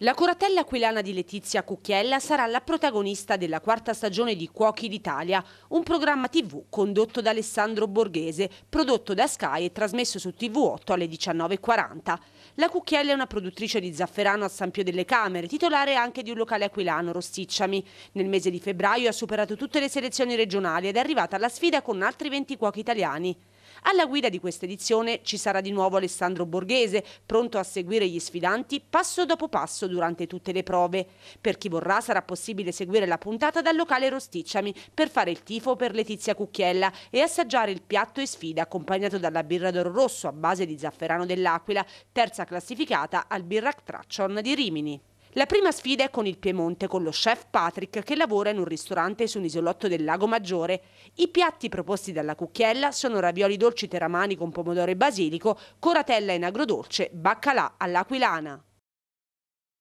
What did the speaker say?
La curatella aquilana di Letizia Cucchiella sarà la protagonista della quarta stagione di Cuochi d'Italia, un programma tv condotto da Alessandro Borghese, prodotto da Sky e trasmesso su TV8 alle 19.40. La Cucchiella è una produttrice di Zafferano a San Pio delle Camere, titolare anche di un locale aquilano, Rosticciami. Nel mese di febbraio ha superato tutte le selezioni regionali ed è arrivata alla sfida con altri 20 cuochi italiani. Alla guida di questa edizione ci sarà di nuovo Alessandro Borghese, pronto a seguire gli sfidanti passo dopo passo durante tutte le prove. Per chi vorrà sarà possibile seguire la puntata dal locale Rosticciami per fare il tifo per Letizia Cucchiella e assaggiare il piatto e sfida accompagnato dalla birra d'oro rosso a base di zafferano dell'Aquila, terza classificata al Birrac Traction di Rimini. La prima sfida è con il Piemonte, con lo chef Patrick che lavora in un ristorante su un isolotto del Lago Maggiore. I piatti proposti dalla cucchiella sono ravioli dolci teramani con pomodoro e basilico, coratella in agrodolce, baccalà all'aquilana.